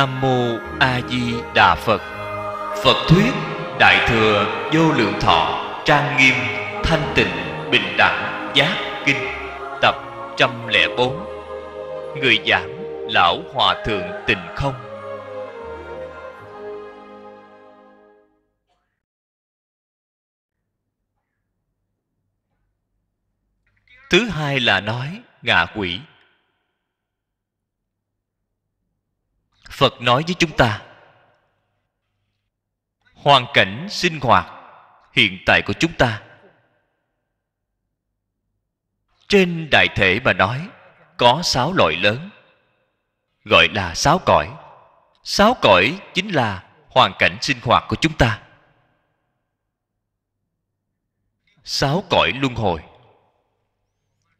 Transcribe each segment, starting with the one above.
Nam Mô A Di Đà Phật Phật Thuyết Đại Thừa Vô Lượng Thọ Trang Nghiêm Thanh Tịnh Bình Đẳng Giác Kinh Tập 104 Người giảng Lão Hòa Thượng Tịnh Không Thứ hai là nói ngạ quỷ phật nói với chúng ta hoàn cảnh sinh hoạt hiện tại của chúng ta trên đại thể mà nói có sáu loại lớn gọi là sáu cõi sáu cõi chính là hoàn cảnh sinh hoạt của chúng ta sáu cõi luân hồi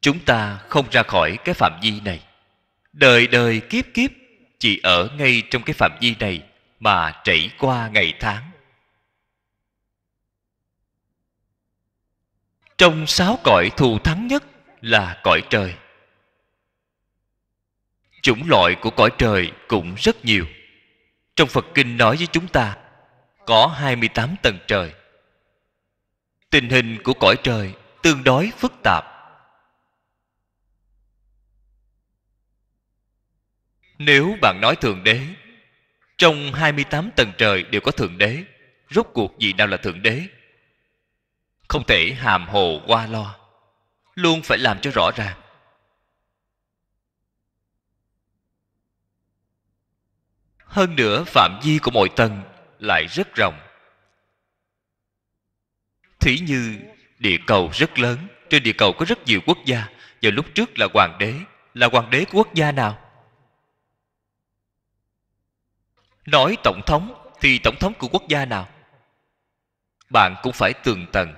chúng ta không ra khỏi cái phạm vi này đời đời kiếp kiếp chỉ ở ngay trong cái phạm vi này mà chảy qua ngày tháng trong sáu cõi thù thắng nhất là cõi trời chủng loại của cõi trời cũng rất nhiều trong phật kinh nói với chúng ta có 28 tầng trời tình hình của cõi trời tương đối phức tạp Nếu bạn nói Thượng Đế, trong 28 tầng trời đều có Thượng Đế, rốt cuộc gì nào là Thượng Đế? Không thể hàm hồ qua lo, luôn phải làm cho rõ ràng. Hơn nữa phạm vi của mỗi tầng lại rất rộng. Thí như địa cầu rất lớn, trên địa cầu có rất nhiều quốc gia, và lúc trước là hoàng đế, là hoàng đế của quốc gia nào? Nói tổng thống thì tổng thống của quốc gia nào? Bạn cũng phải tường tận.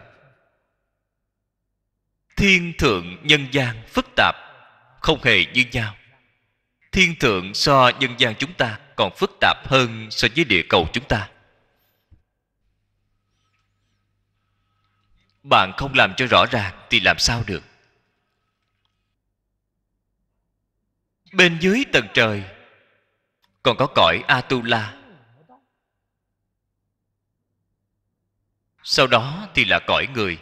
Thiên thượng nhân gian phức tạp, không hề như nhau. Thiên thượng so nhân gian chúng ta còn phức tạp hơn so với địa cầu chúng ta. Bạn không làm cho rõ ràng thì làm sao được? Bên dưới tầng trời còn có cõi atula sau đó thì là cõi người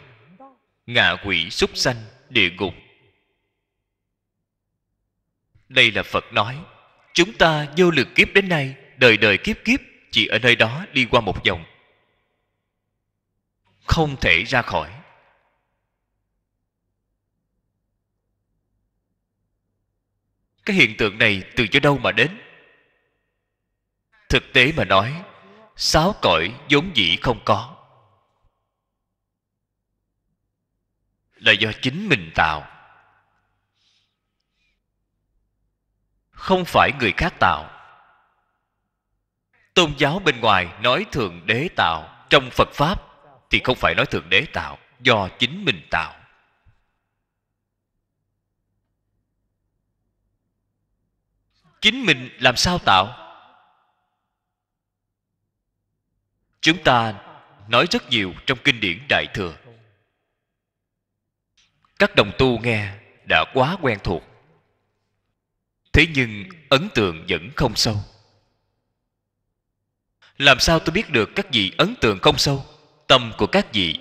ngạ quỷ súc sanh địa ngục đây là phật nói chúng ta vô lực kiếp đến nay đời đời kiếp kiếp chỉ ở nơi đó đi qua một vòng không thể ra khỏi cái hiện tượng này từ chỗ đâu mà đến thực tế mà nói sáu cõi vốn dĩ không có là do chính mình tạo không phải người khác tạo tôn giáo bên ngoài nói thượng đế tạo trong phật pháp thì không phải nói thượng đế tạo do chính mình tạo chính mình làm sao tạo chúng ta nói rất nhiều trong kinh điển đại thừa các đồng tu nghe đã quá quen thuộc thế nhưng ấn tượng vẫn không sâu làm sao tôi biết được các vị ấn tượng không sâu tâm của các vị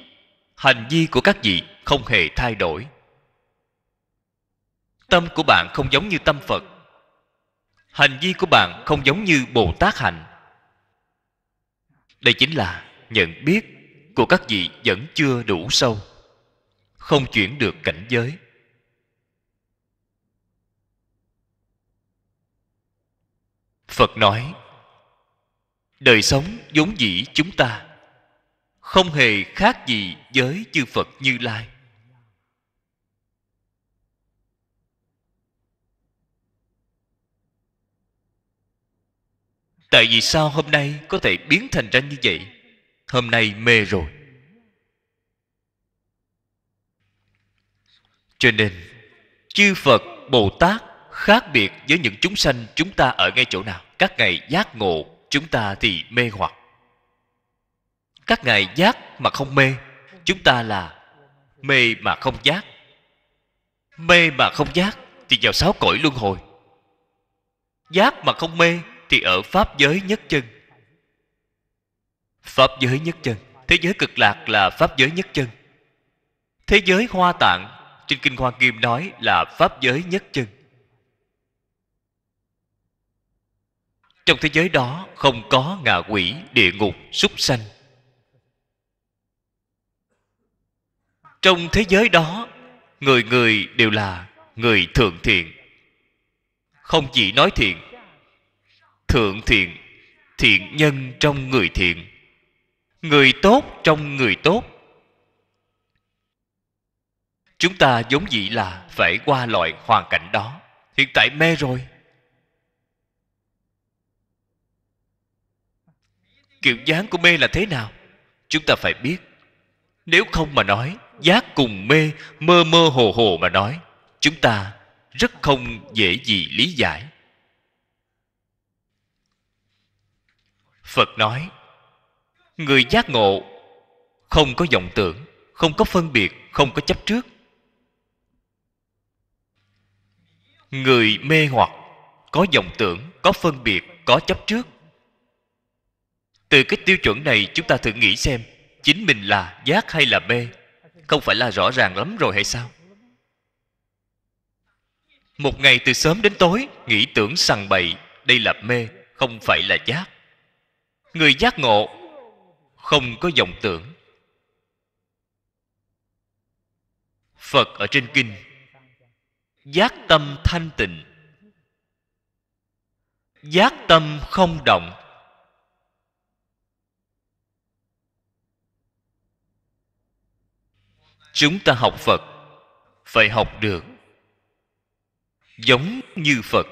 hành vi của các vị không hề thay đổi tâm của bạn không giống như tâm phật hành vi của bạn không giống như bồ tát hạnh đây chính là nhận biết của các vị vẫn chưa đủ sâu không chuyển được cảnh giới phật nói đời sống vốn dĩ chúng ta không hề khác gì với chư phật như lai tại vì sao hôm nay có thể biến thành ra như vậy hôm nay mê rồi cho nên chư phật bồ tát khác biệt với những chúng sanh chúng ta ở ngay chỗ nào các ngày giác ngộ chúng ta thì mê hoặc các ngài giác mà không mê chúng ta là mê mà không giác mê mà không giác thì vào sáu cõi luân hồi giác mà không mê thì ở pháp giới nhất chân pháp giới nhất chân thế giới cực lạc là pháp giới nhất chân thế giới hoa tạng trên kinh hoa nghiêm nói là pháp giới nhất chân trong thế giới đó không có ngạ quỷ địa ngục súc sanh trong thế giới đó người người đều là người thượng thiện không chỉ nói thiện thượng thiện thiện nhân trong người thiện người tốt trong người tốt chúng ta giống dĩ là phải qua loại hoàn cảnh đó hiện tại mê rồi kiểu dáng của mê là thế nào chúng ta phải biết nếu không mà nói giác cùng mê mơ mơ hồ hồ mà nói chúng ta rất không dễ gì lý giải phật nói người giác ngộ không có vọng tưởng không có phân biệt không có chấp trước người mê hoặc có vọng tưởng có phân biệt có chấp trước từ cái tiêu chuẩn này chúng ta thử nghĩ xem chính mình là giác hay là mê không phải là rõ ràng lắm rồi hay sao một ngày từ sớm đến tối nghĩ tưởng sằng bậy đây là mê không phải là giác người giác ngộ không có vọng tưởng phật ở trên kinh giác tâm thanh tịnh giác tâm không động chúng ta học phật phải học được giống như phật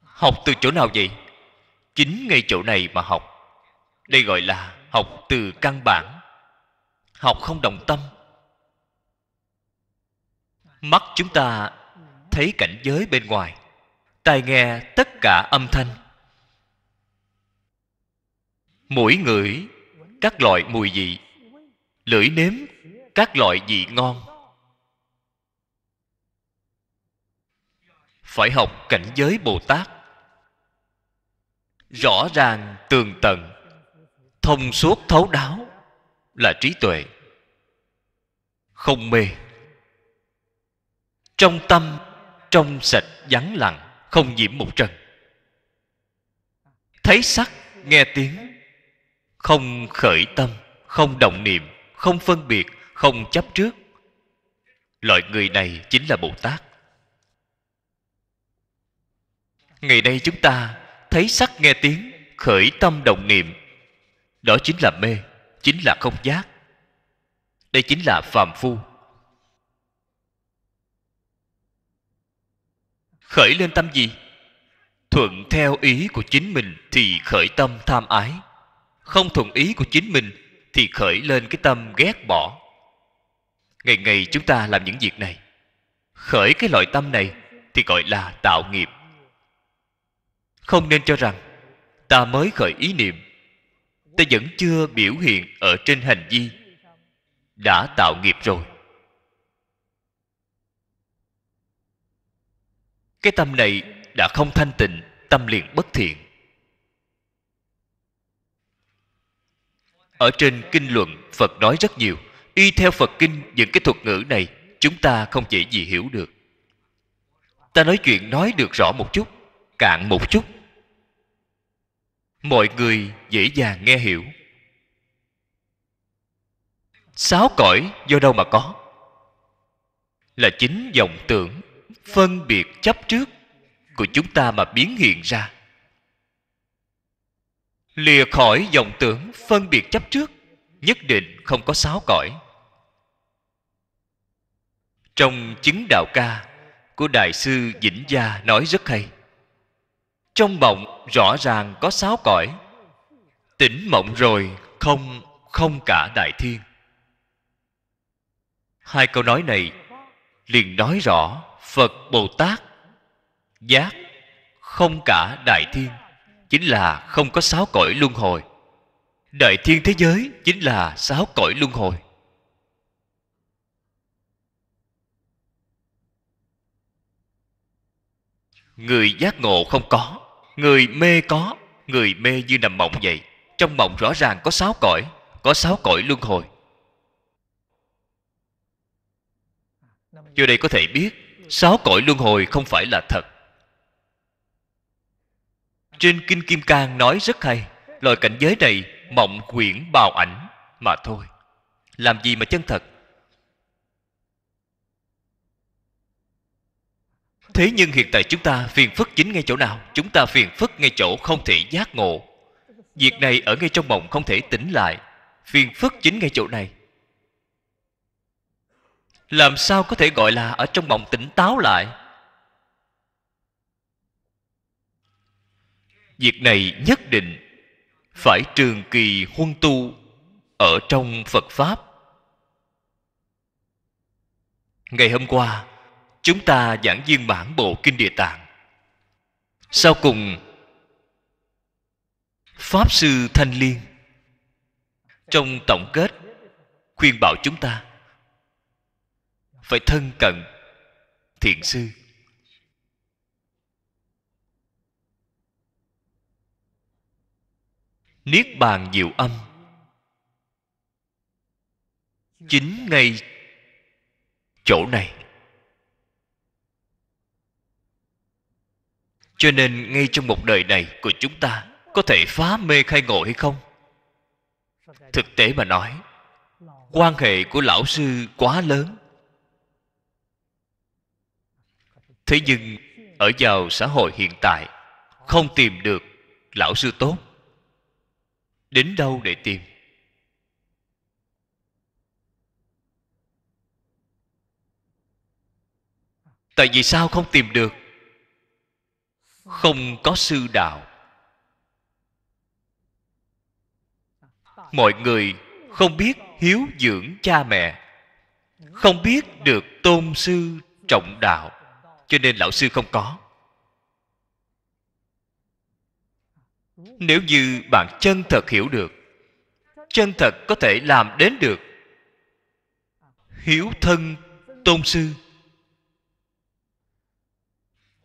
học từ chỗ nào vậy chính ngay chỗ này mà học đây gọi là học từ căn bản học không đồng tâm mắt chúng ta thấy cảnh giới bên ngoài tai nghe tất cả âm thanh mũi ngửi các loại mùi vị lưỡi nếm các loại vị ngon phải học cảnh giới bồ tát rõ ràng tường tận thông suốt thấu đáo là trí tuệ không mê trong tâm trong sạch vắng lặng không nhiễm một trần thấy sắc nghe tiếng không khởi tâm không động niệm không phân biệt không chấp trước loại người này chính là bồ tát ngày nay chúng ta thấy sắc nghe tiếng khởi tâm đồng niệm đó chính là mê chính là không giác đây chính là phàm phu khởi lên tâm gì thuận theo ý của chính mình thì khởi tâm tham ái không thuận ý của chính mình thì khởi lên cái tâm ghét bỏ ngày ngày chúng ta làm những việc này khởi cái loại tâm này thì gọi là tạo nghiệp không nên cho rằng ta mới khởi ý niệm ta vẫn chưa biểu hiện ở trên hành vi đã tạo nghiệp rồi cái tâm này đã không thanh tịnh tâm liền bất thiện ở trên kinh luận phật nói rất nhiều y theo phật kinh những cái thuật ngữ này chúng ta không dễ gì hiểu được ta nói chuyện nói được rõ một chút cạn một chút mọi người dễ dàng nghe hiểu sáu cõi do đâu mà có là chính vọng tưởng phân biệt chấp trước của chúng ta mà biến hiện ra lìa khỏi vọng tưởng phân biệt chấp trước nhất định không có sáu cõi trong chứng đạo ca của đại sư vĩnh gia nói rất hay trong mộng rõ ràng có sáu cõi tỉnh mộng rồi không không cả đại thiên hai câu nói này liền nói rõ phật bồ tát giác không cả đại thiên chính là không có sáu cõi luân hồi đại thiên thế giới chính là sáu cõi luân hồi người giác ngộ không có Người mê có, người mê như nằm mộng vậy. Trong mộng rõ ràng có sáu cõi, có sáu cõi luân hồi. Vô đây có thể biết, sáu cõi luân hồi không phải là thật. Trên Kinh Kim Cang nói rất hay, loài cảnh giới này mộng quyển bào ảnh mà thôi. Làm gì mà chân thật? Thế nhưng hiện tại chúng ta phiền phức chính ngay chỗ nào? Chúng ta phiền phức ngay chỗ không thể giác ngộ. Việc này ở ngay trong mộng không thể tỉnh lại. Phiền phức chính ngay chỗ này. Làm sao có thể gọi là ở trong mộng tỉnh táo lại? Việc này nhất định phải trường kỳ huân tu ở trong Phật Pháp. Ngày hôm qua, chúng ta giảng viên bản bộ kinh địa tạng sau cùng pháp sư thanh liên trong tổng kết khuyên bảo chúng ta phải thân cận thiện sư niết bàn diệu âm chính ngay chỗ này cho nên ngay trong một đời này của chúng ta có thể phá mê khai ngộ hay không thực tế mà nói quan hệ của lão sư quá lớn thế nhưng ở vào xã hội hiện tại không tìm được lão sư tốt đến đâu để tìm tại vì sao không tìm được không có sư đạo mọi người không biết hiếu dưỡng cha mẹ không biết được tôn sư trọng đạo cho nên lão sư không có nếu như bạn chân thật hiểu được chân thật có thể làm đến được hiếu thân tôn sư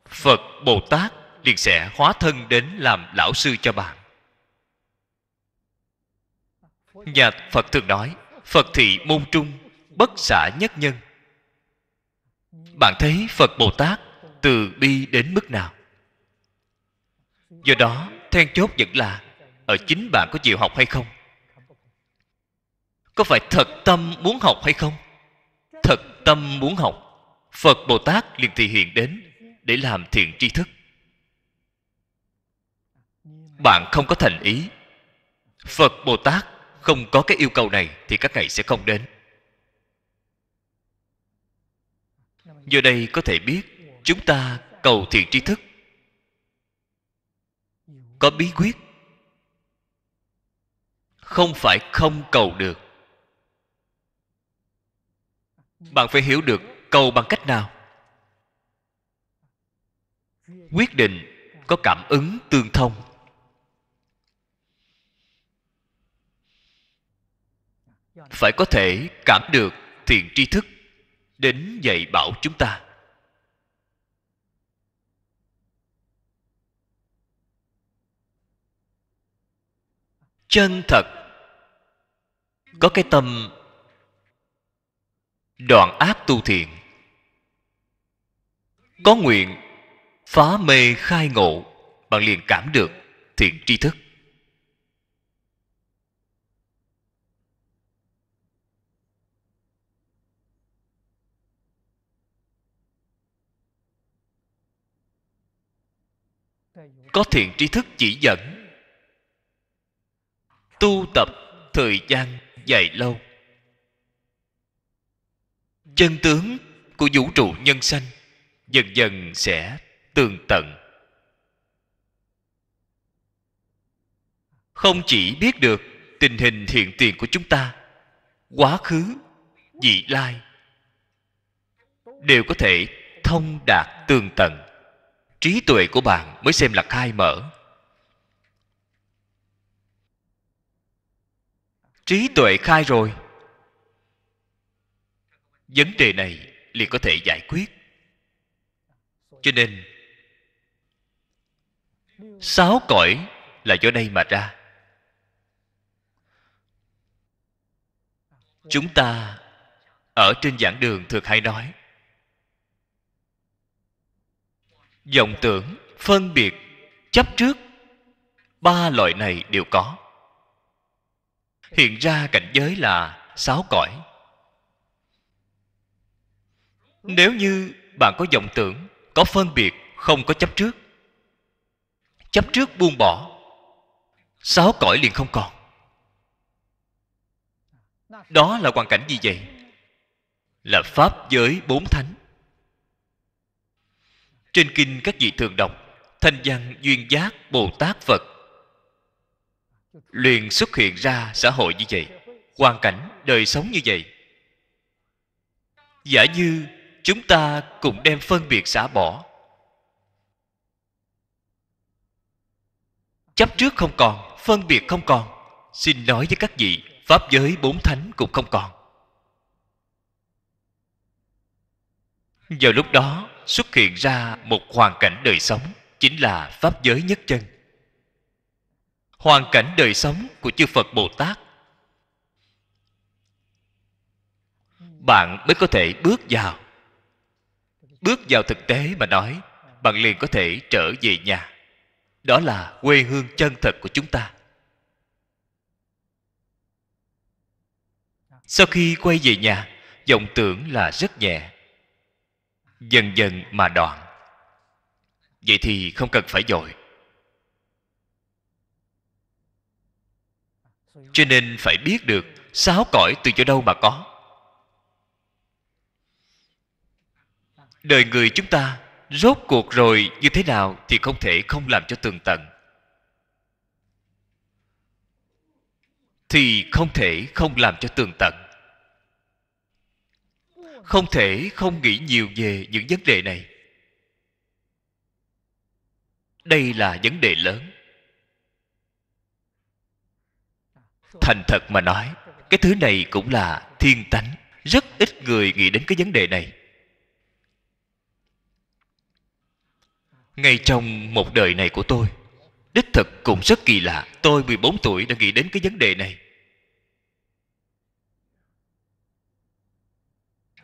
phật bồ tát liền sẽ hóa thân đến làm lão sư cho bạn nhà phật thường nói phật thị môn trung bất xả nhất nhân bạn thấy phật bồ tát từ bi đến mức nào do đó then chốt vẫn là ở chính bạn có chịu học hay không có phải thật tâm muốn học hay không thật tâm muốn học phật bồ tát liền thị hiện đến để làm thiện tri thức bạn không có thành ý phật bồ tát không có cái yêu cầu này thì các ngài sẽ không đến do đây có thể biết chúng ta cầu thiện tri thức có bí quyết không phải không cầu được bạn phải hiểu được cầu bằng cách nào quyết định có cảm ứng tương thông phải có thể cảm được thiện tri thức đến dạy bảo chúng ta chân thật có cái tâm đoạn ác tu thiện có nguyện phá mê khai ngộ bạn liền cảm được thiện tri thức có thiện tri thức chỉ dẫn tu tập thời gian dài lâu chân tướng của vũ trụ nhân sanh dần dần sẽ tường tận không chỉ biết được tình hình hiện tiền của chúng ta quá khứ vị lai đều có thể thông đạt tường tận trí tuệ của bạn mới xem là khai mở trí tuệ khai rồi vấn đề này liền có thể giải quyết cho nên sáu cõi là do đây mà ra chúng ta ở trên giảng đường thường hay nói vọng tưởng phân biệt chấp trước ba loại này đều có hiện ra cảnh giới là sáu cõi nếu như bạn có vọng tưởng có phân biệt không có chấp trước chấp trước buông bỏ sáu cõi liền không còn đó là hoàn cảnh gì vậy là pháp giới bốn thánh trên kinh các vị thường đọc Thanh văn duyên giác Bồ Tát Phật Liền xuất hiện ra xã hội như vậy Hoàn cảnh, đời sống như vậy Giả như chúng ta cũng đem phân biệt xả bỏ Chấp trước không còn, phân biệt không còn Xin nói với các vị Pháp giới bốn thánh cũng không còn Vào lúc đó xuất hiện ra một hoàn cảnh đời sống chính là pháp giới nhất chân hoàn cảnh đời sống của chư phật bồ tát bạn mới có thể bước vào bước vào thực tế mà nói bạn liền có thể trở về nhà đó là quê hương chân thật của chúng ta sau khi quay về nhà vọng tưởng là rất nhẹ dần dần mà đoạn vậy thì không cần phải dội cho nên phải biết được sáu cõi từ chỗ đâu mà có đời người chúng ta rốt cuộc rồi như thế nào thì không thể không làm cho tường tận thì không thể không làm cho tường tận không thể không nghĩ nhiều về những vấn đề này đây là vấn đề lớn thành thật mà nói cái thứ này cũng là thiên tánh rất ít người nghĩ đến cái vấn đề này ngay trong một đời này của tôi đích thực cũng rất kỳ lạ tôi 14 tuổi đã nghĩ đến cái vấn đề này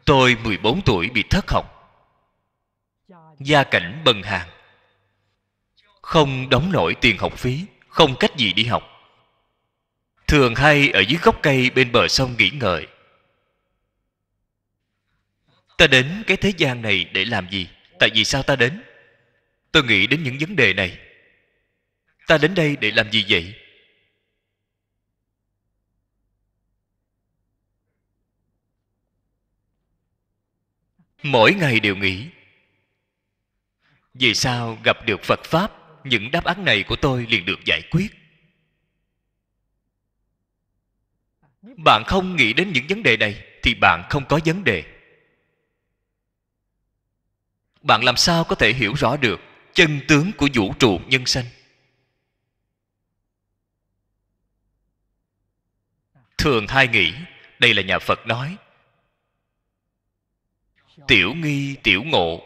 Tôi 14 tuổi bị thất học Gia cảnh bần hàng Không đóng nổi tiền học phí Không cách gì đi học Thường hay ở dưới gốc cây bên bờ sông nghỉ ngợi Ta đến cái thế gian này để làm gì? Tại vì sao ta đến? Tôi nghĩ đến những vấn đề này Ta đến đây để làm gì vậy? mỗi ngày đều nghĩ vì sao gặp được phật pháp những đáp án này của tôi liền được giải quyết bạn không nghĩ đến những vấn đề này thì bạn không có vấn đề bạn làm sao có thể hiểu rõ được chân tướng của vũ trụ nhân sanh thường hay nghĩ đây là nhà phật nói tiểu nghi tiểu ngộ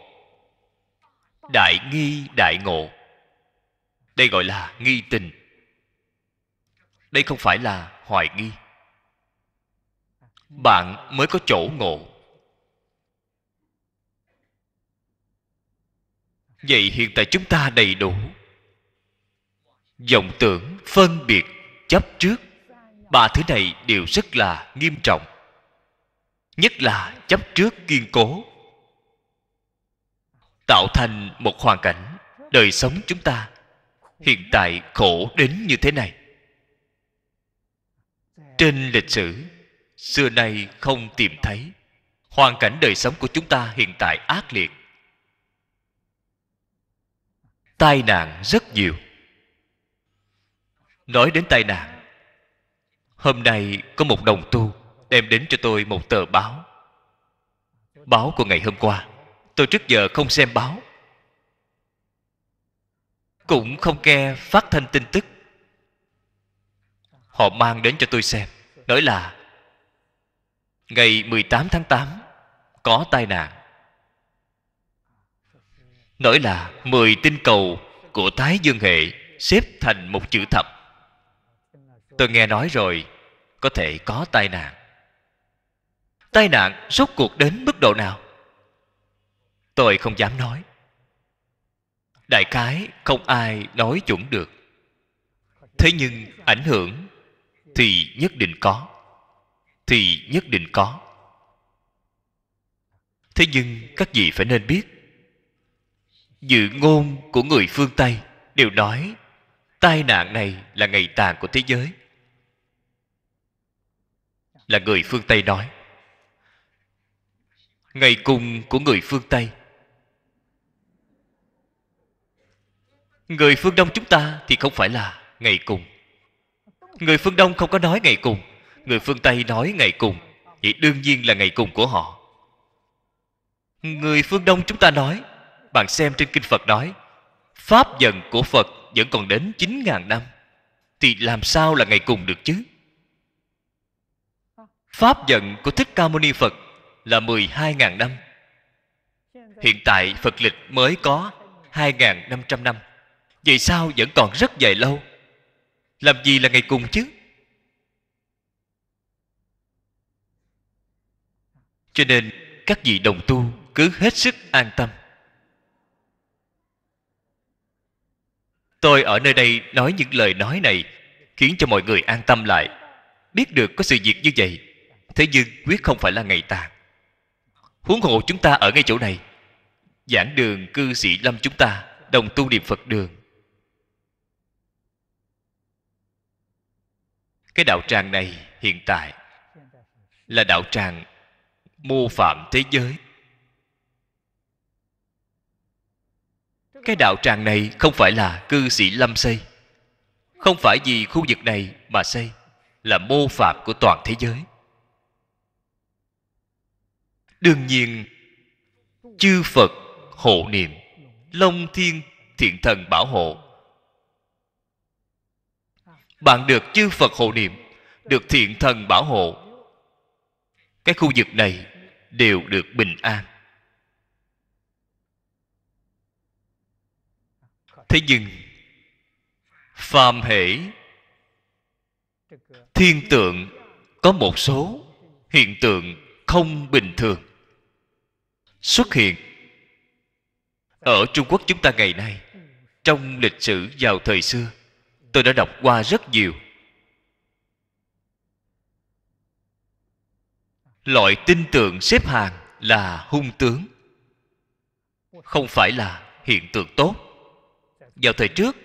đại nghi đại ngộ đây gọi là nghi tình đây không phải là hoài nghi bạn mới có chỗ ngộ vậy hiện tại chúng ta đầy đủ vọng tưởng phân biệt chấp trước ba thứ này đều rất là nghiêm trọng nhất là chấp trước kiên cố tạo thành một hoàn cảnh đời sống chúng ta hiện tại khổ đến như thế này trên lịch sử xưa nay không tìm thấy hoàn cảnh đời sống của chúng ta hiện tại ác liệt tai nạn rất nhiều nói đến tai nạn hôm nay có một đồng tu đem đến cho tôi một tờ báo báo của ngày hôm qua tôi trước giờ không xem báo cũng không nghe phát thanh tin tức họ mang đến cho tôi xem nói là ngày 18 tháng 8 có tai nạn nói là 10 tinh cầu của Thái Dương Hệ xếp thành một chữ thập tôi nghe nói rồi có thể có tai nạn tai nạn rốt cuộc đến mức độ nào tôi không dám nói đại cái không ai nói chuẩn được thế nhưng ảnh hưởng thì nhất định có thì nhất định có thế nhưng các vị phải nên biết dự ngôn của người phương tây đều nói tai nạn này là ngày tàn của thế giới là người phương tây nói ngày cùng của người phương tây người phương đông chúng ta thì không phải là ngày cùng người phương đông không có nói ngày cùng người phương tây nói ngày cùng vậy đương nhiên là ngày cùng của họ người phương đông chúng ta nói bạn xem trên kinh phật nói pháp dần của phật vẫn còn đến chín ngàn năm thì làm sao là ngày cùng được chứ pháp dần của thích ca mâu ni phật là 12.000 năm. Hiện tại Phật lịch mới có 2.500 năm. Vậy sao vẫn còn rất dài lâu? Làm gì là ngày cùng chứ? Cho nên các vị đồng tu cứ hết sức an tâm. Tôi ở nơi đây nói những lời nói này khiến cho mọi người an tâm lại. Biết được có sự việc như vậy, thế nhưng quyết không phải là ngày tàn huống hộ chúng ta ở ngay chỗ này giảng đường cư sĩ lâm chúng ta đồng tu niệm phật đường cái đạo tràng này hiện tại là đạo tràng mô phạm thế giới cái đạo tràng này không phải là cư sĩ lâm xây không phải vì khu vực này mà xây là mô phạm của toàn thế giới đương nhiên chư phật hộ niệm long thiên thiện thần bảo hộ bạn được chư phật hộ niệm được thiện thần bảo hộ cái khu vực này đều được bình an thế nhưng phàm hễ thiên tượng có một số hiện tượng không bình thường xuất hiện ở trung quốc chúng ta ngày nay trong lịch sử vào thời xưa tôi đã đọc qua rất nhiều loại tin tưởng xếp hàng là hung tướng không phải là hiện tượng tốt vào thời trước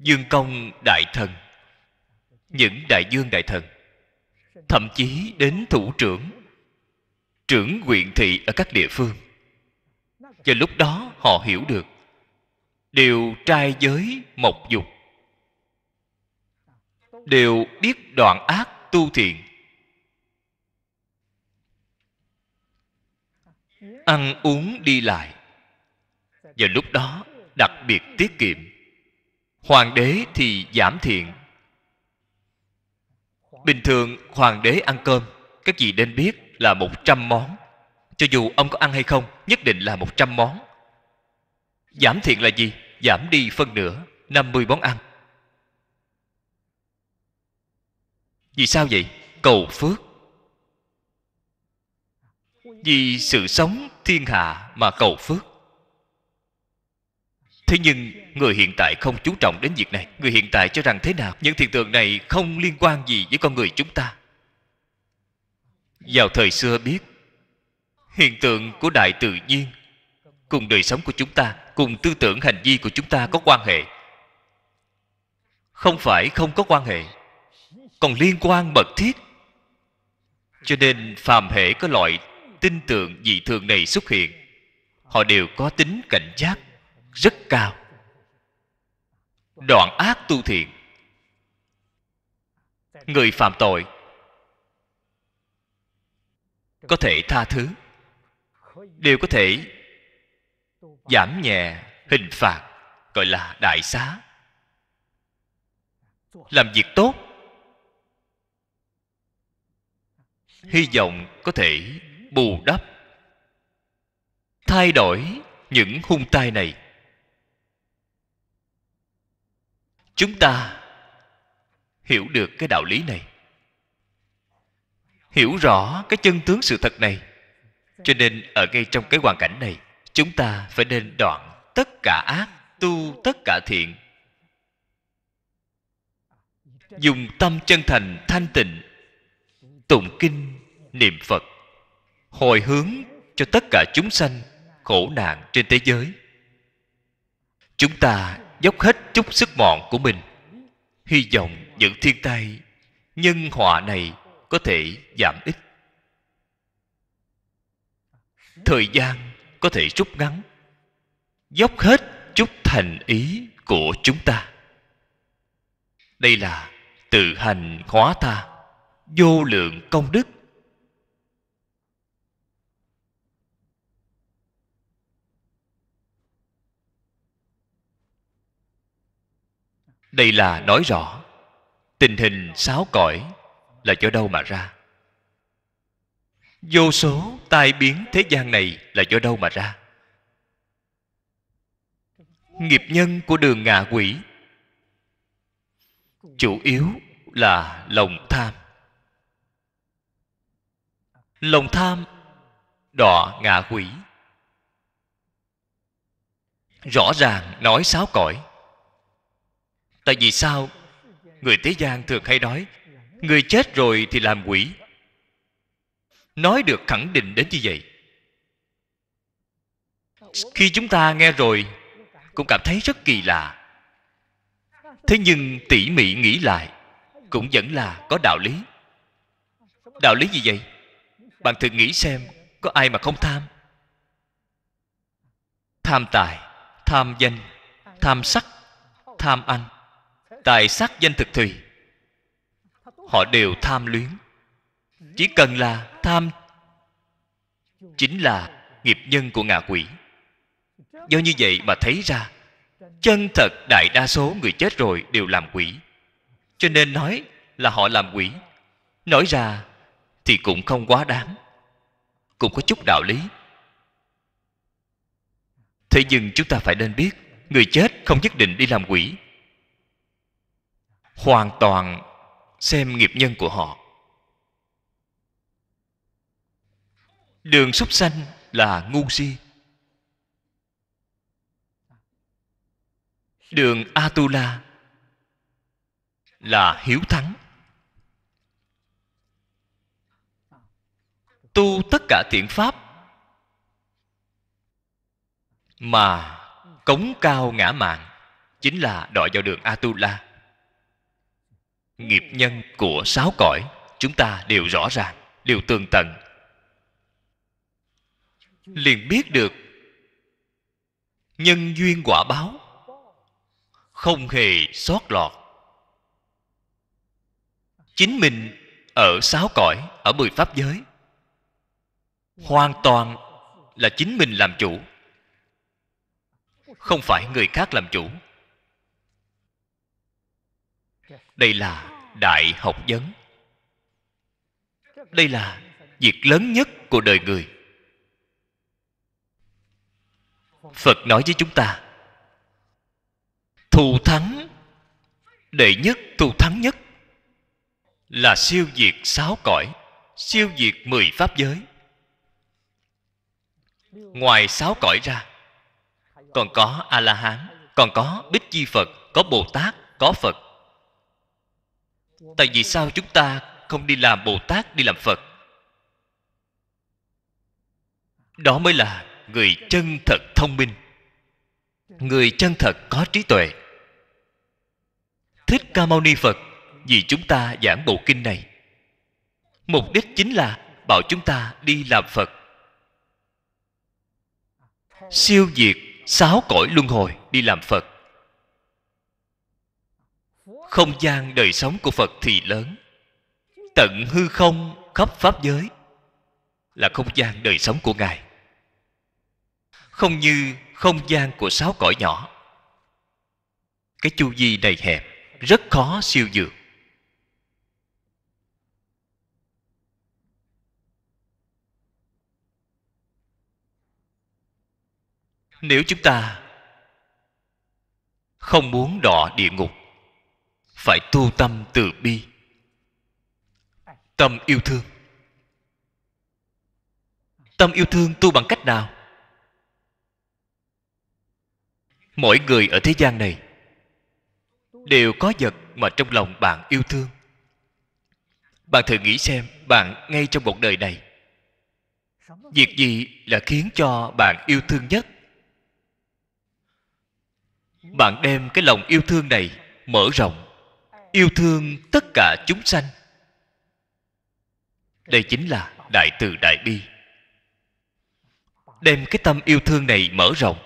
dương công đại thần những đại dương đại thần thậm chí đến thủ trưởng trưởng huyện thị ở các địa phương và lúc đó họ hiểu được đều trai giới mộc dục đều biết đoạn ác tu thiện ăn uống đi lại và lúc đó đặc biệt tiết kiệm hoàng đế thì giảm thiện bình thường hoàng đế ăn cơm các vị nên biết là một trăm món cho dù ông có ăn hay không nhất định là một trăm món giảm thiện là gì giảm đi phân nửa 50 món ăn vì sao vậy cầu phước vì sự sống thiên hạ mà cầu phước thế nhưng người hiện tại không chú trọng đến việc này người hiện tại cho rằng thế nào những hiện tượng này không liên quan gì với con người chúng ta vào thời xưa biết hiện tượng của đại tự nhiên cùng đời sống của chúng ta cùng tư tưởng hành vi của chúng ta có quan hệ không phải không có quan hệ còn liên quan mật thiết cho nên phàm hệ có loại tin tưởng dị thường này xuất hiện họ đều có tính cảnh giác rất cao đoạn ác tu thiện người phạm tội có thể tha thứ đều có thể giảm nhẹ hình phạt gọi là đại xá làm việc tốt hy vọng có thể bù đắp thay đổi những hung tai này chúng ta hiểu được cái đạo lý này hiểu rõ cái chân tướng sự thật này cho nên ở ngay trong cái hoàn cảnh này chúng ta phải nên đoạn tất cả ác tu tất cả thiện dùng tâm chân thành thanh tịnh tụng kinh niệm phật hồi hướng cho tất cả chúng sanh khổ nạn trên thế giới chúng ta dốc hết chút sức mọn của mình hy vọng những thiên tai nhân họa này có thể giảm ít thời gian có thể rút ngắn dốc hết chút thành ý của chúng ta đây là tự hành hóa tha vô lượng công đức đây là nói rõ tình hình sáo cõi là do đâu mà ra vô số tai biến thế gian này là do đâu mà ra nghiệp nhân của đường ngạ quỷ chủ yếu là lòng tham lòng tham đọa ngạ quỷ rõ ràng nói sáo cõi tại vì sao người thế gian thường hay nói người chết rồi thì làm quỷ nói được khẳng định đến như vậy khi chúng ta nghe rồi cũng cảm thấy rất kỳ lạ thế nhưng tỉ mỉ nghĩ lại cũng vẫn là có đạo lý đạo lý gì vậy bạn thử nghĩ xem có ai mà không tham tham tài tham danh tham sắc tham ăn tài sắc danh thực thùy họ đều tham luyến chỉ cần là tham chính là nghiệp nhân của ngạ quỷ do như vậy mà thấy ra chân thật đại đa số người chết rồi đều làm quỷ cho nên nói là họ làm quỷ nói ra thì cũng không quá đáng cũng có chút đạo lý thế nhưng chúng ta phải nên biết người chết không nhất định đi làm quỷ hoàn toàn xem nghiệp nhân của họ đường súc sanh là ngu si đường atula là hiếu thắng tu tất cả thiện pháp mà cống cao ngã mạng chính là đọa vào đường atula nghiệp nhân của sáu cõi chúng ta đều rõ ràng đều tường tận liền biết được nhân duyên quả báo không hề sót lọt chính mình ở sáu cõi ở mười pháp giới hoàn toàn là chính mình làm chủ không phải người khác làm chủ đây là đại học vấn đây là việc lớn nhất của đời người phật nói với chúng ta thù thắng đệ nhất thù thắng nhất là siêu diệt sáu cõi siêu diệt mười pháp giới ngoài sáu cõi ra còn có a la hán còn có bích chi phật có bồ tát có phật tại vì sao chúng ta không đi làm bồ tát đi làm phật đó mới là người chân thật thông minh người chân thật có trí tuệ thích ca mâu ni phật vì chúng ta giảng bộ kinh này mục đích chính là bảo chúng ta đi làm phật siêu diệt sáu cõi luân hồi đi làm phật không gian đời sống của phật thì lớn tận hư không khắp pháp giới là không gian đời sống của ngài không như không gian của sáu cõi nhỏ cái chu vi đầy hẹp rất khó siêu dược nếu chúng ta không muốn đọa địa ngục phải tu tâm từ bi tâm yêu thương tâm yêu thương tu bằng cách nào mỗi người ở thế gian này đều có vật mà trong lòng bạn yêu thương bạn thử nghĩ xem bạn ngay trong một đời này việc gì là khiến cho bạn yêu thương nhất bạn đem cái lòng yêu thương này mở rộng yêu thương tất cả chúng sanh đây chính là đại từ đại bi đem cái tâm yêu thương này mở rộng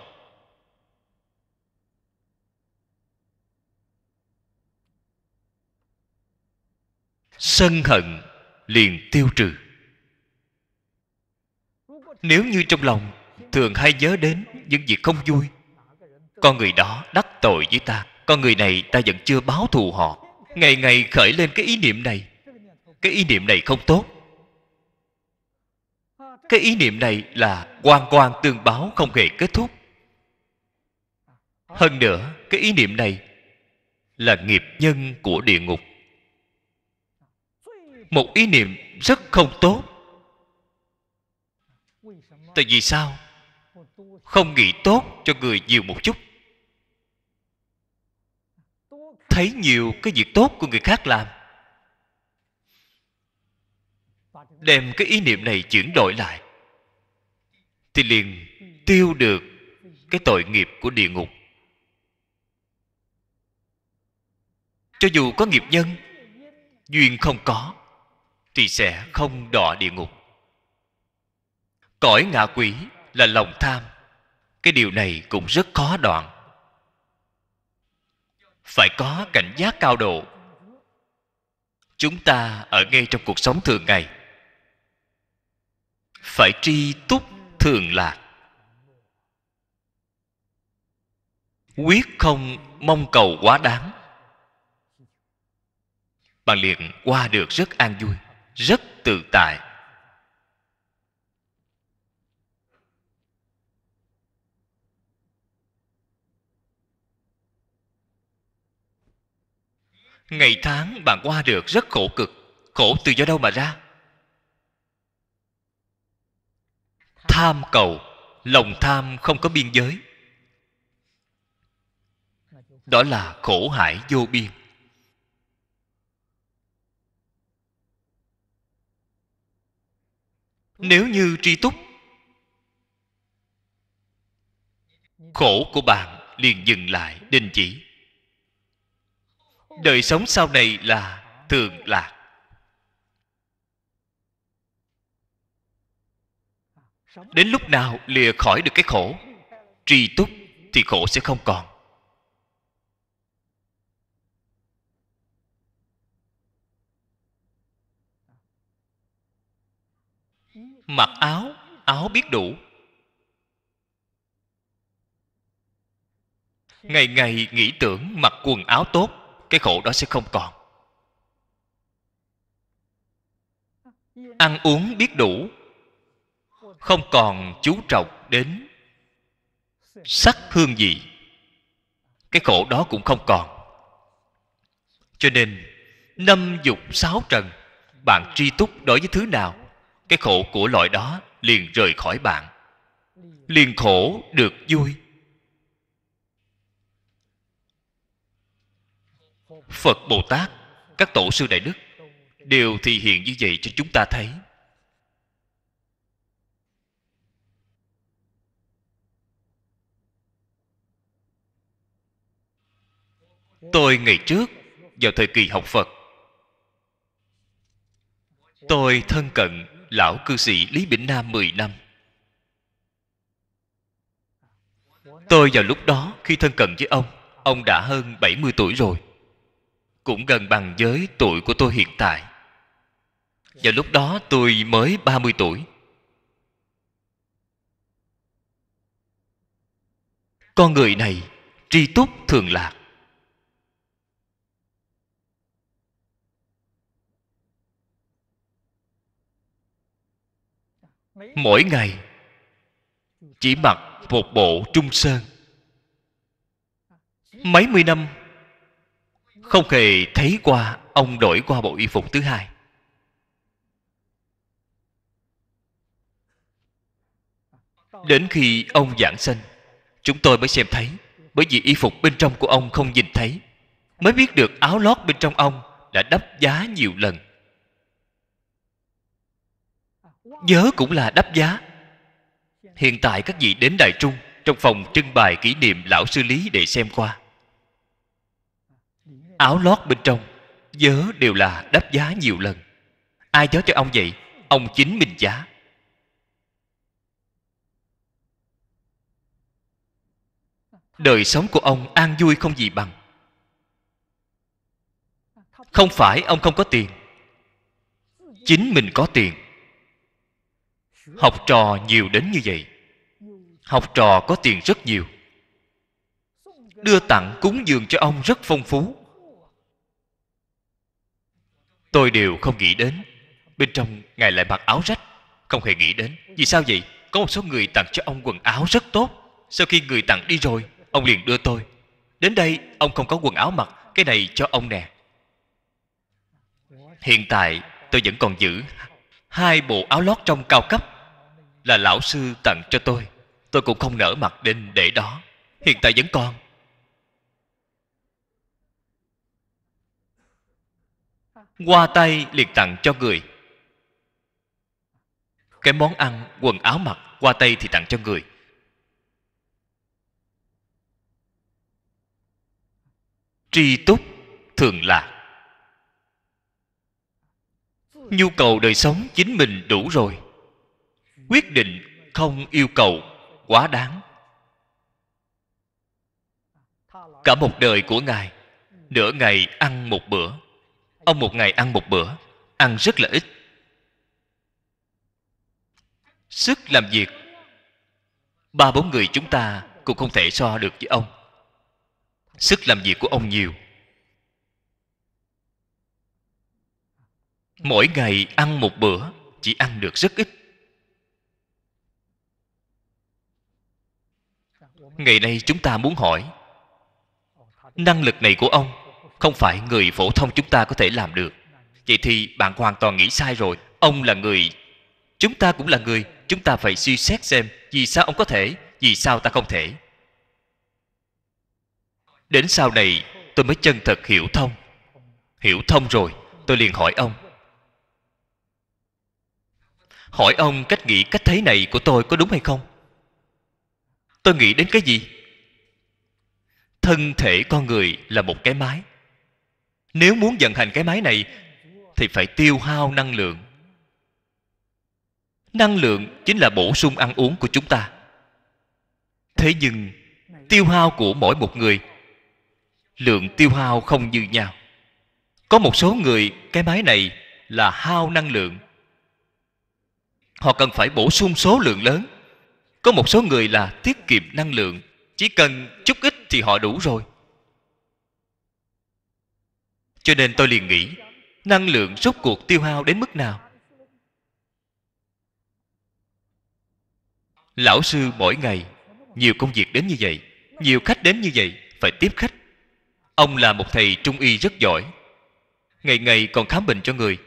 sân hận liền tiêu trừ nếu như trong lòng thường hay nhớ đến những việc không vui con người đó đắc tội với ta con người này ta vẫn chưa báo thù họ ngày ngày khởi lên cái ý niệm này cái ý niệm này không tốt cái ý niệm này là quan quan tương báo không hề kết thúc hơn nữa cái ý niệm này là nghiệp nhân của địa ngục một ý niệm rất không tốt tại vì sao không nghĩ tốt cho người nhiều một chút thấy nhiều cái việc tốt của người khác làm đem cái ý niệm này chuyển đổi lại thì liền tiêu được cái tội nghiệp của địa ngục cho dù có nghiệp nhân duyên không có thì sẽ không đọa địa ngục cõi ngạ quỷ là lòng tham cái điều này cũng rất khó đoạn phải có cảnh giác cao độ chúng ta ở ngay trong cuộc sống thường ngày phải tri túc thường lạc quyết không mong cầu quá đáng bạn liền qua được rất an vui rất tự tại Ngày tháng bạn qua được rất khổ cực Khổ từ do đâu mà ra Tham cầu Lòng tham không có biên giới Đó là khổ hải vô biên Nếu như tri túc Khổ của bạn liền dừng lại đình chỉ đời sống sau này là thường lạc đến lúc nào lìa khỏi được cái khổ trì túc thì khổ sẽ không còn mặc áo áo biết đủ ngày ngày nghĩ tưởng mặc quần áo tốt cái khổ đó sẽ không còn ăn uống biết đủ không còn chú trọng đến sắc hương gì cái khổ đó cũng không còn cho nên năm dục sáu trần bạn tri túc đối với thứ nào cái khổ của loại đó liền rời khỏi bạn liền khổ được vui phật bồ tát các tổ sư đại đức đều thì hiện như vậy cho chúng ta thấy tôi ngày trước vào thời kỳ học phật tôi thân cận lão cư sĩ lý bỉnh nam 10 năm tôi vào lúc đó khi thân cận với ông ông đã hơn 70 tuổi rồi cũng gần bằng với tuổi của tôi hiện tại vào lúc đó tôi mới 30 tuổi con người này tri túc thường lạc mỗi ngày chỉ mặc một bộ trung sơn mấy mươi năm không hề thấy qua ông đổi qua bộ y phục thứ hai đến khi ông giảng sinh chúng tôi mới xem thấy bởi vì y phục bên trong của ông không nhìn thấy mới biết được áo lót bên trong ông đã đắp giá nhiều lần nhớ cũng là đắp giá hiện tại các vị đến đại trung trong phòng trưng bày kỷ niệm lão sư lý để xem qua áo lót bên trong vớ đều là đắp giá nhiều lần ai giáo cho ông vậy ông chính mình giá đời sống của ông an vui không gì bằng không phải ông không có tiền chính mình có tiền học trò nhiều đến như vậy học trò có tiền rất nhiều đưa tặng cúng dường cho ông rất phong phú tôi đều không nghĩ đến bên trong ngài lại mặc áo rách không hề nghĩ đến vì sao vậy có một số người tặng cho ông quần áo rất tốt sau khi người tặng đi rồi ông liền đưa tôi đến đây ông không có quần áo mặc cái này cho ông nè hiện tại tôi vẫn còn giữ hai bộ áo lót trong cao cấp là lão sư tặng cho tôi tôi cũng không nỡ mặc đinh để đó hiện tại vẫn còn qua tay liền tặng cho người cái món ăn quần áo mặc qua tay thì tặng cho người tri túc thường lạc nhu cầu đời sống chính mình đủ rồi quyết định không yêu cầu quá đáng cả một đời của ngài nửa ngày ăn một bữa ông một ngày ăn một bữa ăn rất là ít sức làm việc ba bốn người chúng ta cũng không thể so được với ông sức làm việc của ông nhiều mỗi ngày ăn một bữa chỉ ăn được rất ít ngày nay chúng ta muốn hỏi năng lực này của ông không phải người phổ thông chúng ta có thể làm được vậy thì bạn hoàn toàn nghĩ sai rồi ông là người chúng ta cũng là người chúng ta phải suy xét xem vì sao ông có thể vì sao ta không thể đến sau này tôi mới chân thật hiểu thông hiểu thông rồi tôi liền hỏi ông hỏi ông cách nghĩ cách thấy này của tôi có đúng hay không tôi nghĩ đến cái gì thân thể con người là một cái mái nếu muốn vận hành cái máy này thì phải tiêu hao năng lượng năng lượng chính là bổ sung ăn uống của chúng ta thế nhưng tiêu hao của mỗi một người lượng tiêu hao không như nhau có một số người cái máy này là hao năng lượng họ cần phải bổ sung số lượng lớn có một số người là tiết kiệm năng lượng chỉ cần chút ít thì họ đủ rồi cho nên tôi liền nghĩ năng lượng rốt cuộc tiêu hao đến mức nào lão sư mỗi ngày nhiều công việc đến như vậy nhiều khách đến như vậy phải tiếp khách ông là một thầy trung y rất giỏi ngày ngày còn khám bệnh cho người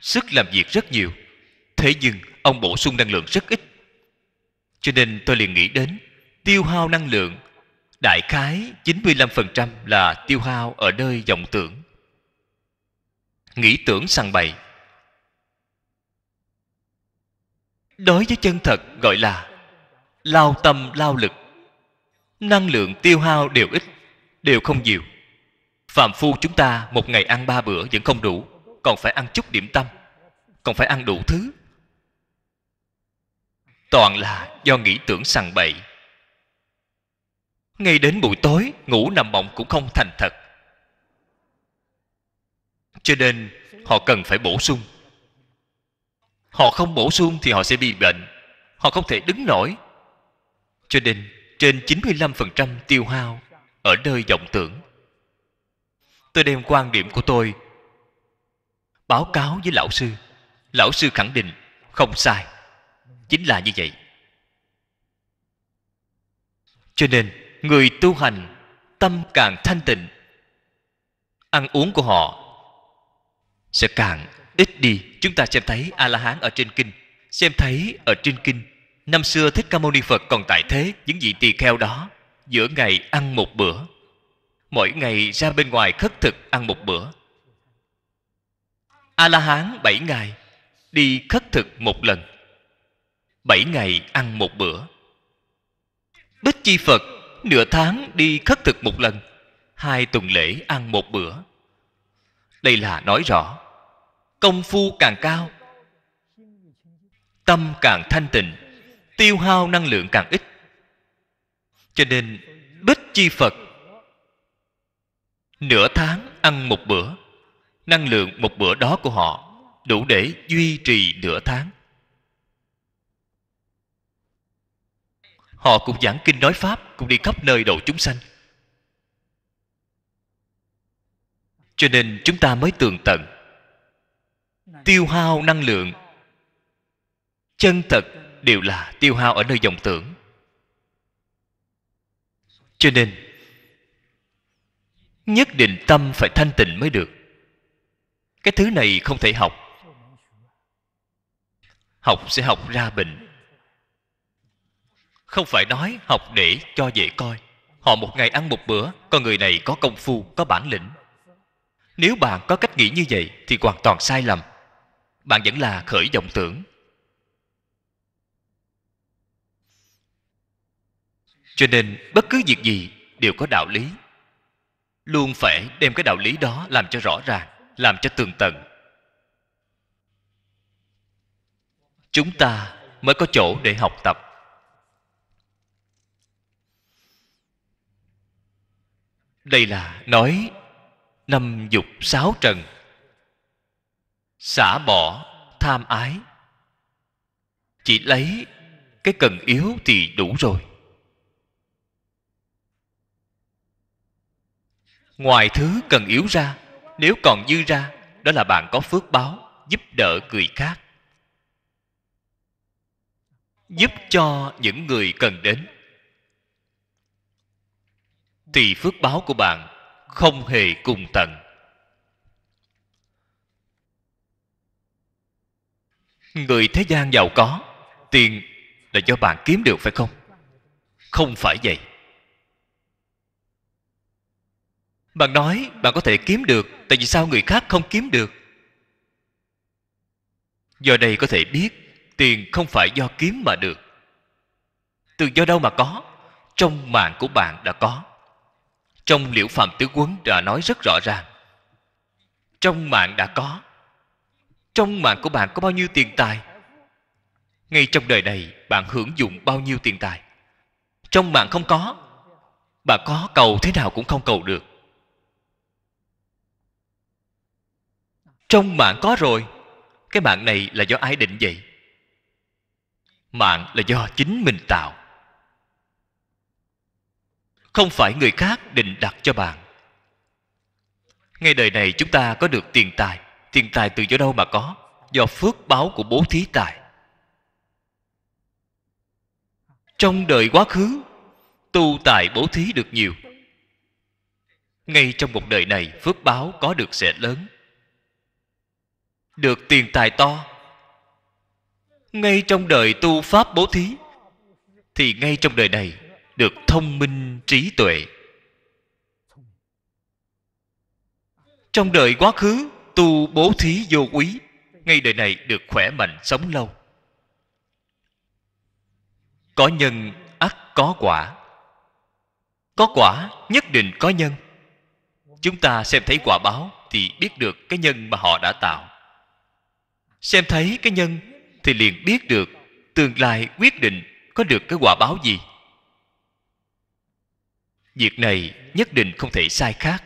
sức làm việc rất nhiều thế nhưng ông bổ sung năng lượng rất ít cho nên tôi liền nghĩ đến tiêu hao năng lượng Đại khái 95% là tiêu hao ở nơi vọng tưởng. Nghĩ tưởng săn bậy. Đối với chân thật gọi là lao tâm lao lực. Năng lượng tiêu hao đều ít, đều không nhiều. Phạm phu chúng ta một ngày ăn ba bữa vẫn không đủ, còn phải ăn chút điểm tâm, còn phải ăn đủ thứ. Toàn là do nghĩ tưởng sằng bậy ngay đến buổi tối ngủ nằm mộng cũng không thành thật cho nên họ cần phải bổ sung họ không bổ sung thì họ sẽ bị bệnh họ không thể đứng nổi cho nên trên 95% tiêu hao ở nơi vọng tưởng tôi đem quan điểm của tôi báo cáo với lão sư lão sư khẳng định không sai chính là như vậy cho nên người tu hành tâm càng thanh tịnh ăn uống của họ sẽ càng ít đi chúng ta xem thấy a la hán ở trên kinh xem thấy ở trên kinh năm xưa thích ca mâu ni phật còn tại thế những vị tỳ kheo đó giữa ngày ăn một bữa mỗi ngày ra bên ngoài khất thực ăn một bữa a la hán bảy ngày đi khất thực một lần bảy ngày ăn một bữa bích chi phật nửa tháng đi khất thực một lần hai tuần lễ ăn một bữa đây là nói rõ công phu càng cao tâm càng thanh tịnh tiêu hao năng lượng càng ít cho nên bích chi phật nửa tháng ăn một bữa năng lượng một bữa đó của họ đủ để duy trì nửa tháng họ cũng giảng kinh nói pháp cũng đi khắp nơi độ chúng sanh cho nên chúng ta mới tường tận tiêu hao năng lượng chân thật đều là tiêu hao ở nơi vọng tưởng cho nên nhất định tâm phải thanh tịnh mới được cái thứ này không thể học học sẽ học ra bệnh không phải nói học để cho dễ coi họ một ngày ăn một bữa con người này có công phu có bản lĩnh nếu bạn có cách nghĩ như vậy thì hoàn toàn sai lầm bạn vẫn là khởi vọng tưởng cho nên bất cứ việc gì đều có đạo lý luôn phải đem cái đạo lý đó làm cho rõ ràng làm cho tường tận chúng ta mới có chỗ để học tập đây là nói năm dục sáu trần xả bỏ tham ái chỉ lấy cái cần yếu thì đủ rồi ngoài thứ cần yếu ra nếu còn dư ra đó là bạn có phước báo giúp đỡ người khác giúp cho những người cần đến thì phước báo của bạn không hề cùng tận người thế gian giàu có tiền là do bạn kiếm được phải không không phải vậy bạn nói bạn có thể kiếm được tại vì sao người khác không kiếm được do đây có thể biết tiền không phải do kiếm mà được từ do đâu mà có trong mạng của bạn đã có trong liễu phạm tứ quấn đã nói rất rõ ràng trong mạng đã có trong mạng của bạn có bao nhiêu tiền tài ngay trong đời này bạn hưởng dụng bao nhiêu tiền tài trong mạng không có bạn có cầu thế nào cũng không cầu được trong mạng có rồi cái mạng này là do ai định vậy mạng là do chính mình tạo không phải người khác định đặt cho bạn ngay đời này chúng ta có được tiền tài tiền tài từ chỗ đâu mà có do phước báo của bố thí tài trong đời quá khứ tu tài bố thí được nhiều ngay trong một đời này phước báo có được sẽ lớn được tiền tài to ngay trong đời tu pháp bố thí thì ngay trong đời này được thông minh trí tuệ trong đời quá khứ tu bố thí vô quý ngay đời này được khỏe mạnh sống lâu có nhân ắt có quả có quả nhất định có nhân chúng ta xem thấy quả báo thì biết được cái nhân mà họ đã tạo xem thấy cái nhân thì liền biết được tương lai quyết định có được cái quả báo gì việc này nhất định không thể sai khác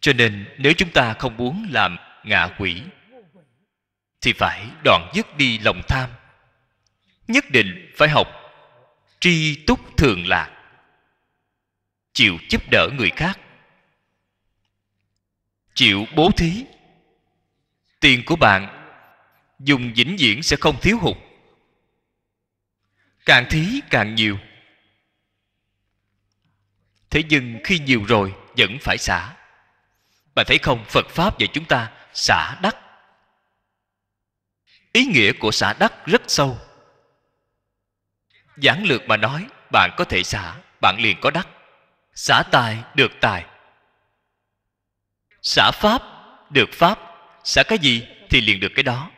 cho nên nếu chúng ta không muốn làm ngạ quỷ thì phải đoạn dứt đi lòng tham nhất định phải học tri túc thường lạc chịu giúp đỡ người khác chịu bố thí tiền của bạn dùng vĩnh viễn sẽ không thiếu hụt càng thí càng nhiều thế nhưng khi nhiều rồi vẫn phải xả bạn thấy không phật pháp dạy chúng ta xả đắc ý nghĩa của xả đắc rất sâu giản lược mà nói bạn có thể xả bạn liền có đắc xả tài được tài xả pháp được pháp xả cái gì thì liền được cái đó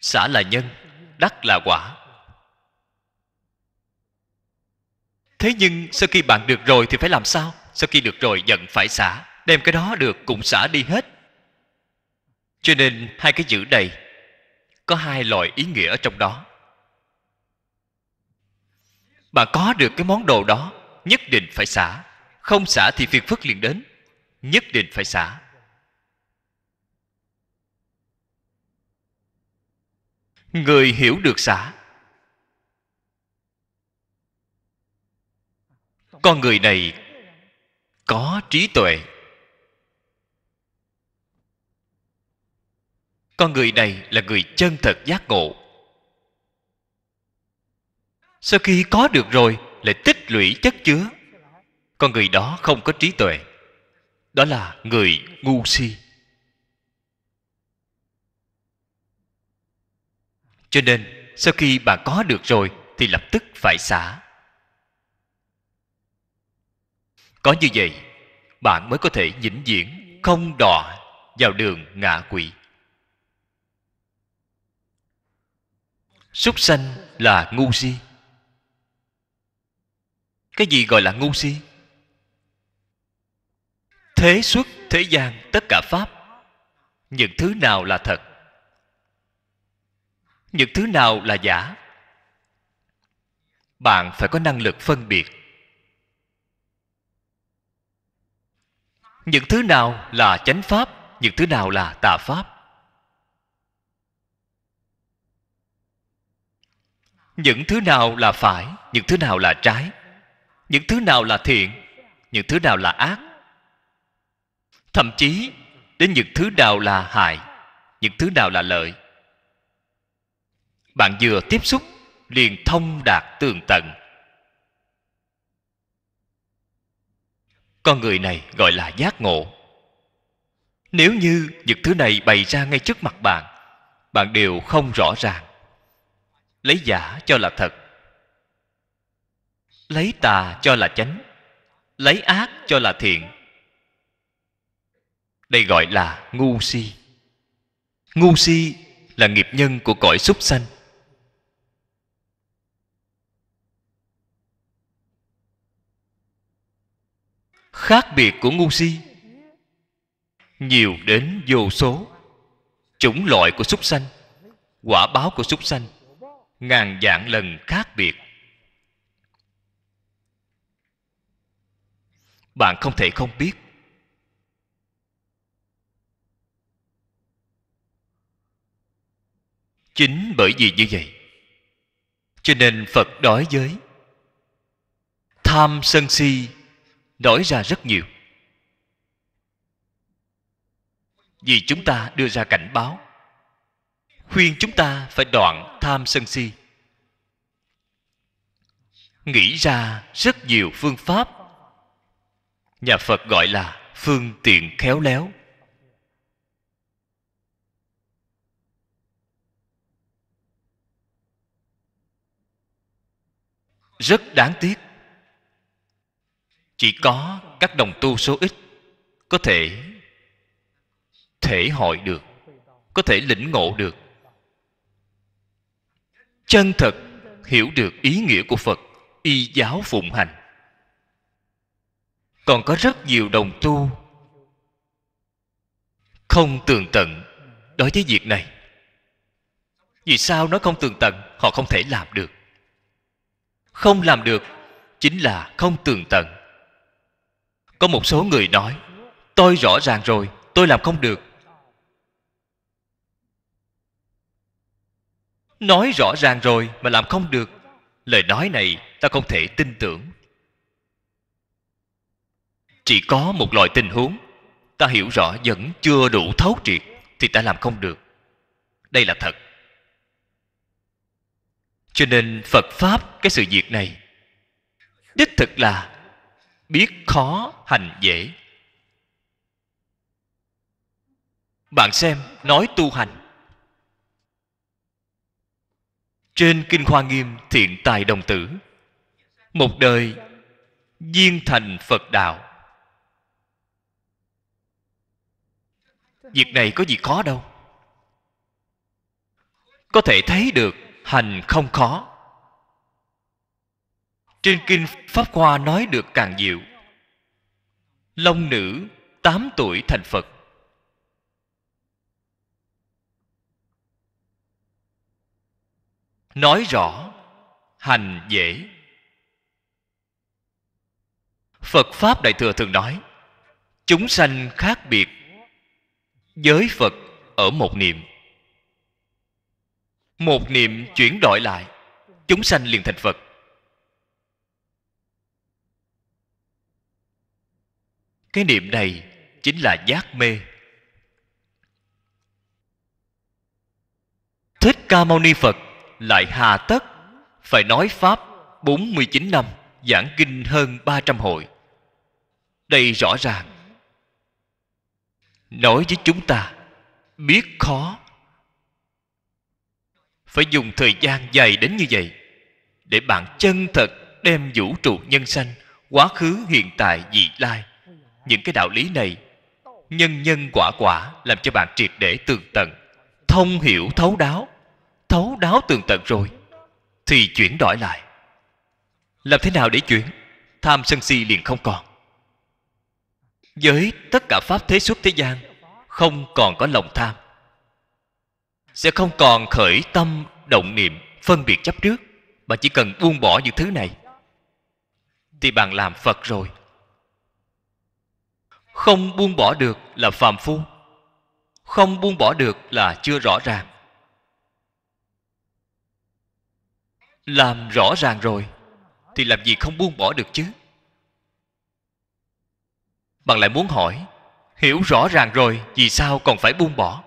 xả là nhân đắc là quả Thế nhưng sau khi bạn được rồi thì phải làm sao? Sau khi được rồi giận phải xả, đem cái đó được cũng xả đi hết. Cho nên hai cái chữ này có hai loại ý nghĩa ở trong đó. Bạn có được cái món đồ đó, nhất định phải xả. Không xả thì phiền phức liền đến, nhất định phải xả. Người hiểu được xả con người này có trí tuệ con người này là người chân thật giác ngộ sau khi có được rồi lại tích lũy chất chứa con người đó không có trí tuệ đó là người ngu si cho nên sau khi bạn có được rồi thì lập tức phải xả có như vậy bạn mới có thể vĩnh viễn không đọa vào đường ngạ quỷ súc sanh là ngu si cái gì gọi là ngu si thế xuất thế gian tất cả pháp những thứ nào là thật những thứ nào là giả bạn phải có năng lực phân biệt những thứ nào là chánh pháp những thứ nào là tà pháp những thứ nào là phải những thứ nào là trái những thứ nào là thiện những thứ nào là ác thậm chí đến những thứ nào là hại những thứ nào là lợi bạn vừa tiếp xúc liền thông đạt tường tận con người này gọi là giác ngộ nếu như những thứ này bày ra ngay trước mặt bạn bạn đều không rõ ràng lấy giả cho là thật lấy tà cho là chánh lấy ác cho là thiện đây gọi là ngu si ngu si là nghiệp nhân của cõi súc sanh khác biệt của ngu si nhiều đến vô số chủng loại của súc sanh quả báo của súc sanh ngàn vạn lần khác biệt bạn không thể không biết chính bởi vì như vậy cho nên phật đói giới tham sân si nói ra rất nhiều vì chúng ta đưa ra cảnh báo khuyên chúng ta phải đoạn tham sân si nghĩ ra rất nhiều phương pháp nhà phật gọi là phương tiện khéo léo rất đáng tiếc chỉ có các đồng tu số ít có thể thể hội được có thể lĩnh ngộ được chân thật hiểu được ý nghĩa của phật y giáo phụng hành còn có rất nhiều đồng tu không tường tận đối với việc này vì sao nó không tường tận họ không thể làm được không làm được chính là không tường tận có một số người nói tôi rõ ràng rồi tôi làm không được nói rõ ràng rồi mà làm không được lời nói này ta không thể tin tưởng chỉ có một loại tình huống ta hiểu rõ vẫn chưa đủ thấu triệt thì ta làm không được đây là thật cho nên phật pháp cái sự việc này đích thực là biết khó hành dễ bạn xem nói tu hành trên kinh hoa nghiêm thiện tài đồng tử một đời viên thành phật đạo việc này có gì khó đâu có thể thấy được hành không khó trên kinh Pháp Hoa nói được càng diệu Long nữ tám tuổi thành Phật Nói rõ Hành dễ Phật Pháp Đại Thừa thường nói Chúng sanh khác biệt Giới Phật ở một niệm Một niệm chuyển đổi lại Chúng sanh liền thành Phật cái niệm này chính là giác mê thích ca mâu ni phật lại hà tất phải nói pháp 49 năm giảng kinh hơn 300 hội đây rõ ràng nói với chúng ta biết khó phải dùng thời gian dài đến như vậy để bạn chân thật đem vũ trụ nhân sanh quá khứ hiện tại vị lai những cái đạo lý này nhân nhân quả quả làm cho bạn triệt để tường tận thông hiểu thấu đáo thấu đáo tường tận rồi thì chuyển đổi lại làm thế nào để chuyển tham sân si liền không còn với tất cả pháp thế xuất thế gian không còn có lòng tham sẽ không còn khởi tâm động niệm phân biệt chấp trước mà chỉ cần buông bỏ những thứ này thì bạn làm phật rồi không buông bỏ được là phàm phu không buông bỏ được là chưa rõ ràng làm rõ ràng rồi thì làm gì không buông bỏ được chứ bạn lại muốn hỏi hiểu rõ ràng rồi vì sao còn phải buông bỏ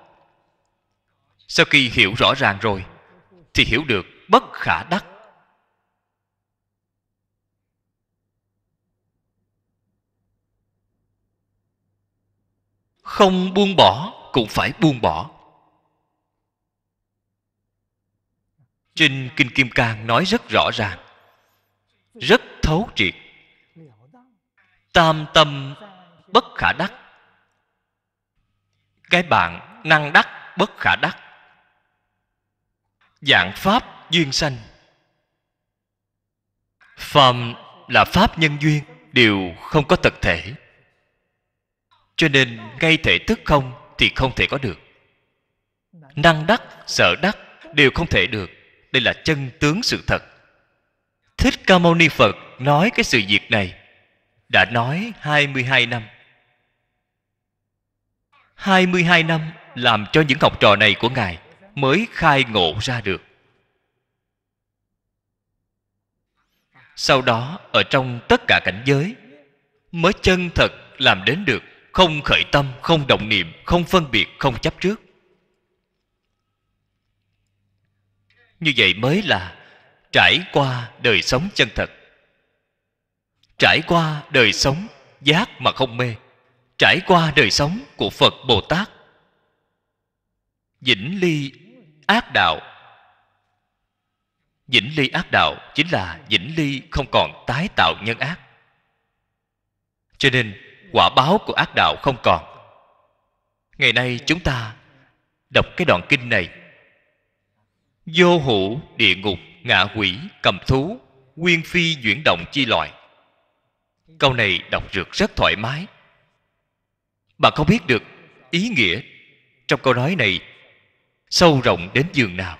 sau khi hiểu rõ ràng rồi thì hiểu được bất khả đắc không buông bỏ cũng phải buông bỏ trên kinh kim cang nói rất rõ ràng rất thấu triệt tam tâm bất khả đắc cái bạn năng đắc bất khả đắc dạng pháp duyên sanh phàm là pháp nhân duyên đều không có thực thể cho nên ngay thể tức không thì không thể có được năng đắc sở đắc đều không thể được đây là chân tướng sự thật thích ca mâu ni phật nói cái sự việc này đã nói 22 năm 22 năm làm cho những học trò này của ngài mới khai ngộ ra được sau đó ở trong tất cả cảnh giới mới chân thật làm đến được không khởi tâm không động niệm không phân biệt không chấp trước như vậy mới là trải qua đời sống chân thật trải qua đời sống giác mà không mê trải qua đời sống của phật bồ tát vĩnh ly ác đạo vĩnh ly ác đạo chính là vĩnh ly không còn tái tạo nhân ác cho nên quả báo của ác đạo không còn ngày nay chúng ta đọc cái đoạn kinh này vô hữu địa ngục ngạ quỷ cầm thú nguyên phi chuyển động chi loại câu này đọc rượt rất thoải mái bạn không biết được ý nghĩa trong câu nói này sâu rộng đến giường nào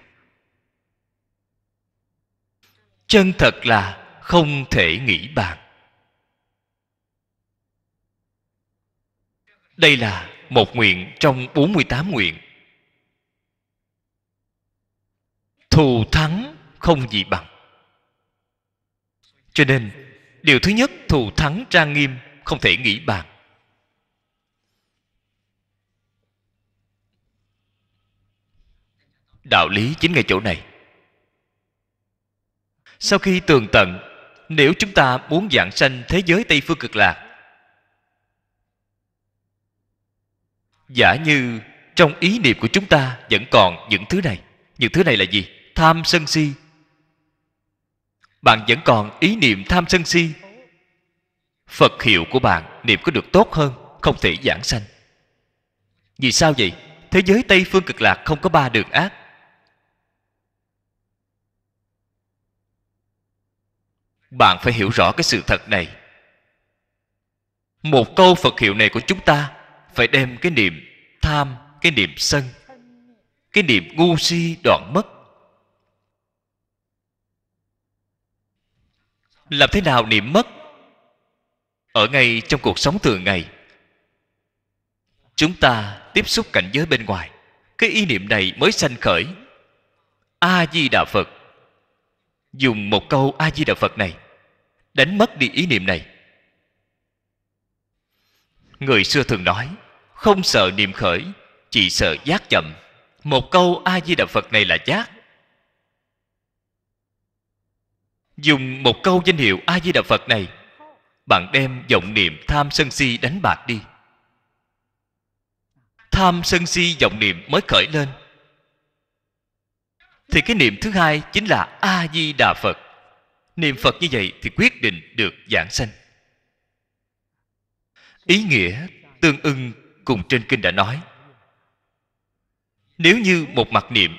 chân thật là không thể nghĩ bàn Đây là một nguyện trong 48 nguyện. Thù thắng không gì bằng. Cho nên, điều thứ nhất thù thắng trang nghiêm không thể nghĩ bàn. Đạo lý chính ngay chỗ này. Sau khi tường tận, nếu chúng ta muốn dạng sanh thế giới Tây Phương Cực Lạc, giả như trong ý niệm của chúng ta vẫn còn những thứ này những thứ này là gì tham sân si bạn vẫn còn ý niệm tham sân si phật hiệu của bạn niệm có được tốt hơn không thể giảng sanh vì sao vậy thế giới tây phương cực lạc không có ba đường ác bạn phải hiểu rõ cái sự thật này một câu phật hiệu này của chúng ta phải đem cái niệm tham cái niệm sân cái niệm ngu si đoạn mất làm thế nào niệm mất ở ngay trong cuộc sống thường ngày chúng ta tiếp xúc cảnh giới bên ngoài cái ý niệm này mới sanh khởi a di đà phật dùng một câu a di đà phật này đánh mất đi ý niệm này người xưa thường nói không sợ niệm khởi chỉ sợ giác chậm một câu a di đà phật này là giác dùng một câu danh hiệu a di đà phật này bạn đem vọng niệm tham sân si đánh bạc đi tham sân si vọng niệm mới khởi lên thì cái niệm thứ hai chính là a di đà phật niệm phật như vậy thì quyết định được giảng sanh ý nghĩa tương ưng cùng trên kinh đã nói nếu như một mặt niệm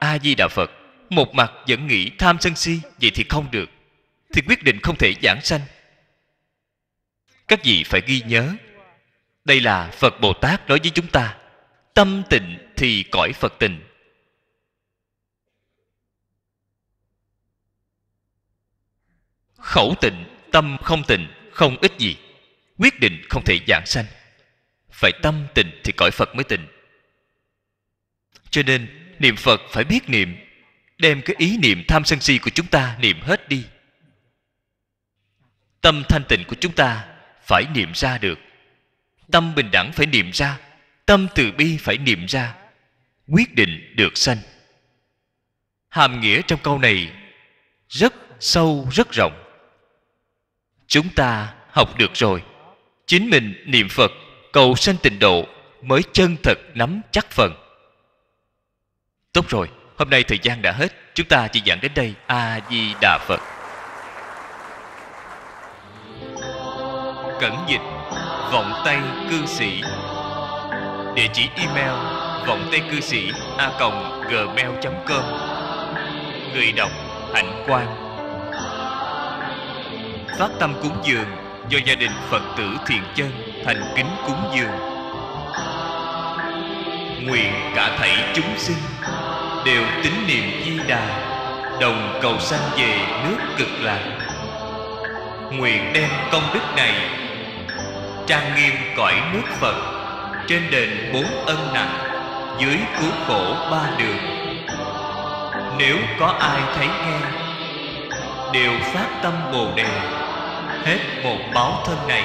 a di đà phật một mặt vẫn nghĩ tham sân si vậy thì không được thì quyết định không thể giảng sanh các vị phải ghi nhớ đây là phật bồ tát nói với chúng ta tâm tịnh thì cõi phật tịnh khẩu tịnh tâm không tịnh không ít gì quyết định không thể giảng sanh phải tâm tịnh thì cõi phật mới tịnh cho nên niệm phật phải biết niệm đem cái ý niệm tham sân si của chúng ta niệm hết đi tâm thanh tịnh của chúng ta phải niệm ra được tâm bình đẳng phải niệm ra tâm từ bi phải niệm ra quyết định được sanh hàm nghĩa trong câu này rất sâu rất rộng chúng ta học được rồi chính mình niệm phật cầu sanh tịnh độ mới chân thật nắm chắc phần tốt rồi hôm nay thời gian đã hết chúng ta chỉ giảng đến đây a di đà phật cẩn dịch vọng tay cư sĩ địa chỉ email vọng tay cư sĩ a gmail com người đọc hạnh quan phát tâm cúng dường do gia đình phật tử thiện chân thành kính cúng dường nguyện cả thảy chúng sinh đều tín niệm di đà đồng cầu sanh về nước cực lạc nguyện đem công đức này trang nghiêm cõi nước phật trên đền bốn ân nặng dưới cứu khổ ba đường nếu có ai thấy nghe đều phát tâm bồ đề hết một báo thân này